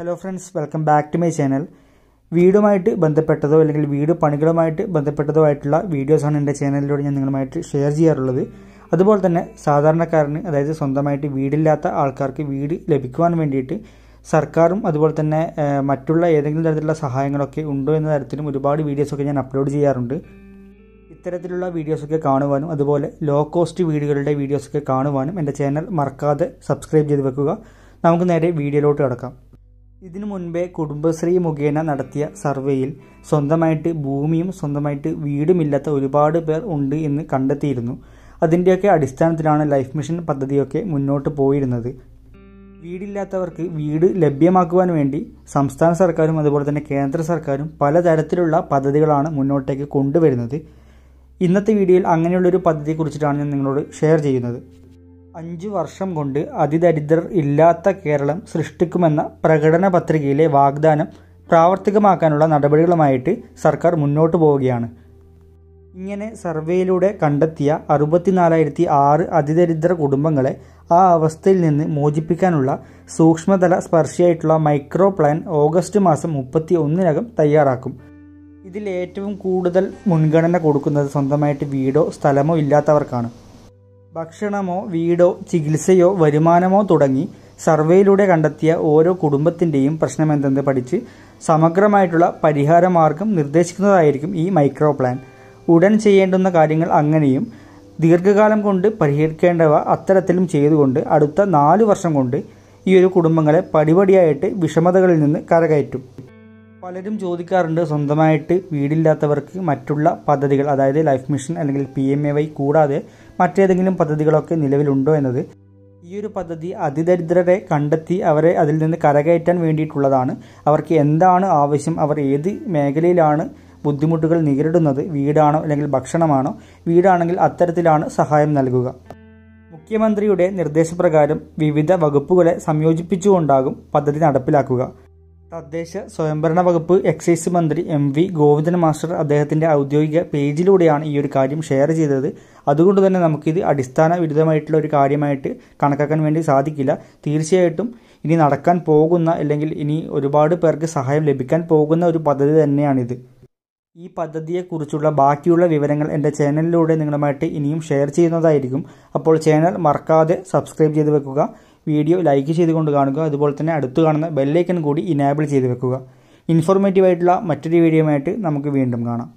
hello friends welcome back to my channel വീടുമായിട്ട് ബന്ധപ്പെട്ടതോ അല്ലെങ്കിൽ വീട് പണികളുമായിട്ട് ബന്ധപ്പെട്ടതോ ആയിട്ടുള്ള വീഡിയോസാണ് എൻ്റെ ചാനലിലൂടെ ഞാൻ നിങ്ങളുമായിട്ട് ഷെയർ ചെയ്യാറുള്ളത് അതുപോലെ തന്നെ സാധാരണക്കാരന് അതായത് സ്വന്തമായിട്ട് വീടില്ലാത്ത ആൾക്കാർക്ക് വീട് ലഭിക്കുവാൻ വേണ്ടിയിട്ട് സർക്കാരും അതുപോലെ തന്നെ മറ്റുള്ള ഏതെങ്കിലും തരത്തിലുള്ള സഹായങ്ങളൊക്കെ ഉണ്ടോ എന്ന തരത്തിലും ഒരുപാട് വീഡിയോസൊക്കെ ഞാൻ അപ്ലോഡ് ചെയ്യാറുണ്ട് ഇത്തരത്തിലുള്ള വീഡിയോസൊക്കെ കാണുവാനും അതുപോലെ ലോ കോസ്റ്റ് വീടുകളുടെ വീഡിയോസൊക്കെ കാണുവാനും എൻ്റെ ചാനൽ മറക്കാതെ സബ്സ്ക്രൈബ് ചെയ്ത് വെക്കുക നമുക്ക് നേരെ വീഡിയോയിലോട്ട് കിടക്കാം ഇതിനു മുൻപേ കുടുംബശ്രീ മുഖേന നടത്തിയ സർവേയിൽ സ്വന്തമായിട്ട് ഭൂമിയും സ്വന്തമായിട്ട് വീടുമില്ലാത്ത ഒരുപാട് പേർ ഉണ്ട് എന്ന് കണ്ടെത്തിയിരുന്നു അതിൻ്റെയൊക്കെ അടിസ്ഥാനത്തിലാണ് ലൈഫ് മിഷൻ പദ്ധതിയൊക്കെ മുന്നോട്ട് പോയിരുന്നത് വീടില്ലാത്തവർക്ക് വീട് ലഭ്യമാക്കുവാൻ വേണ്ടി സംസ്ഥാന സർക്കാരും അതുപോലെ തന്നെ കേന്ദ്ര സർക്കാരും പലതരത്തിലുള്ള പദ്ധതികളാണ് മുന്നോട്ടേക്ക് കൊണ്ടുവരുന്നത് ഇന്നത്തെ വീഡിയോയിൽ അങ്ങനെയുള്ളൊരു പദ്ധതിയെക്കുറിച്ചിട്ടാണ് ഞാൻ നിങ്ങളോട് ഷെയർ ചെയ്യുന്നത് അഞ്ചു വർഷം കൊണ്ട് അതിദരിദ്രർ ഇല്ലാത്ത കേരളം സൃഷ്ടിക്കുമെന്ന പ്രകടന പത്രികയിലെ വാഗ്ദാനം പ്രാവർത്തികമാക്കാനുള്ള നടപടികളുമായിട്ട് സർക്കാർ മുന്നോട്ട് പോവുകയാണ് ഇങ്ങനെ സർവേയിലൂടെ കണ്ടെത്തിയ അറുപത്തിനാലായിരത്തി ആറ് അതിദരിദ്ര കുടുംബങ്ങളെ ആ അവസ്ഥയിൽ നിന്ന് മോചിപ്പിക്കാനുള്ള സൂക്ഷ്മതല സ്പർശിയായിട്ടുള്ള മൈക്രോ പ്ലാൻ ഓഗസ്റ്റ് മാസം മുപ്പത്തി ഒന്നിനകം തയ്യാറാക്കും ഇതിൽ ഏറ്റവും കൂടുതൽ മുൻഗണന കൊടുക്കുന്നത് സ്വന്തമായിട്ട് വീടോ സ്ഥലമോ ഇല്ലാത്തവർക്കാണ് ഭക്ഷണമോ വീടോ ചികിത്സയോ വരുമാനമോ തുടങ്ങി സർവേയിലൂടെ കണ്ടെത്തിയ ഓരോ കുടുംബത്തിൻ്റെയും പ്രശ്നമെന്തെന്ന് പഠിച്ച് സമഗ്രമായിട്ടുള്ള പരിഹാരമാർഗം നിർദ്ദേശിക്കുന്നതായിരിക്കും ഈ മൈക്രോ പ്ലാൻ ഉടൻ ചെയ്യേണ്ടുന്ന കാര്യങ്ങൾ അങ്ങനെയും ദീർഘകാലം കൊണ്ട് പരിഹരിക്കേണ്ടവ അത്തരത്തിലും ചെയ്തുകൊണ്ട് അടുത്ത നാല് വർഷം കൊണ്ട് ഈ ഒരു കുടുംബങ്ങളെ പടിപടിയായിട്ട് വിഷമതകളിൽ നിന്ന് കരകയറ്റും പലരും ചോദിക്കാറുണ്ട് സ്വന്തമായിട്ട് വീടില്ലാത്തവർക്ക് മറ്റുള്ള പദ്ധതികൾ അതായത് ലൈഫ് മിഷൻ അല്ലെങ്കിൽ പി എം എ വൈ കൂടാതെ മറ്റേതെങ്കിലും പദ്ധതികളൊക്കെ നിലവിലുണ്ടോ എന്നത് ഈ ഒരു പദ്ധതി അതിദരിദ്രരെ കണ്ടെത്തി അവരെ അതിൽ നിന്ന് കരകയറ്റാൻ വേണ്ടിയിട്ടുള്ളതാണ് അവർക്ക് എന്താണ് ആവശ്യം അവർ ഏത് മേഖലയിലാണ് ബുദ്ധിമുട്ടുകൾ നേരിടുന്നത് വീടാണോ അല്ലെങ്കിൽ ഭക്ഷണമാണോ വീടാണെങ്കിൽ അത്തരത്തിലാണ് സഹായം നൽകുക മുഖ്യമന്ത്രിയുടെ നിർദ്ദേശപ്രകാരം വിവിധ വകുപ്പുകളെ സംയോജിപ്പിച്ചുകൊണ്ടാകും പദ്ധതി നടപ്പിലാക്കുക തദ്ദേശ സ്വയംഭരണ വകുപ്പ് എക്സൈസ് മന്ത്രി എം വി ഗോവിന്ദൻ മാസ്റ്റർ അദ്ദേഹത്തിന്റെ ഔദ്യോഗിക പേജിലൂടെയാണ് ഈ ഒരു കാര്യം ഷെയർ ചെയ്തത് അതുകൊണ്ട് തന്നെ നമുക്കിത് അടിസ്ഥാന വിരുദ്ധമായിട്ടുള്ള ഒരു കാര്യമായിട്ട് കണക്കാക്കാൻ വേണ്ടി സാധിക്കില്ല തീർച്ചയായിട്ടും ഇനി നടക്കാൻ പോകുന്ന അല്ലെങ്കിൽ ഇനി ഒരുപാട് പേർക്ക് സഹായം ലഭിക്കാൻ പോകുന്ന ഒരു പദ്ധതി തന്നെയാണിത് ഈ പദ്ധതിയെക്കുറിച്ചുള്ള ബാക്കിയുള്ള വിവരങ്ങൾ എൻ്റെ ചാനലിലൂടെ നിങ്ങളുമായിട്ട് ഇനിയും ഷെയർ ചെയ്യുന്നതായിരിക്കും അപ്പോൾ ചാനൽ മറക്കാതെ സബ്സ്ക്രൈബ് ചെയ്ത് വെക്കുക വീഡിയോ ലൈക്ക് ചെയ്തുകൊണ്ട് കാണുക അതുപോലെ തന്നെ അടുത്ത് കാണുന്ന ബെല്ലൈക്കൺ കൂടി ഇനേബിൾ ചെയ്ത് വെക്കുക ഇൻഫോർമേറ്റീവായിട്ടുള്ള മറ്റൊരു വീഡിയോയുമായിട്ട് നമുക്ക് വീണ്ടും കാണാം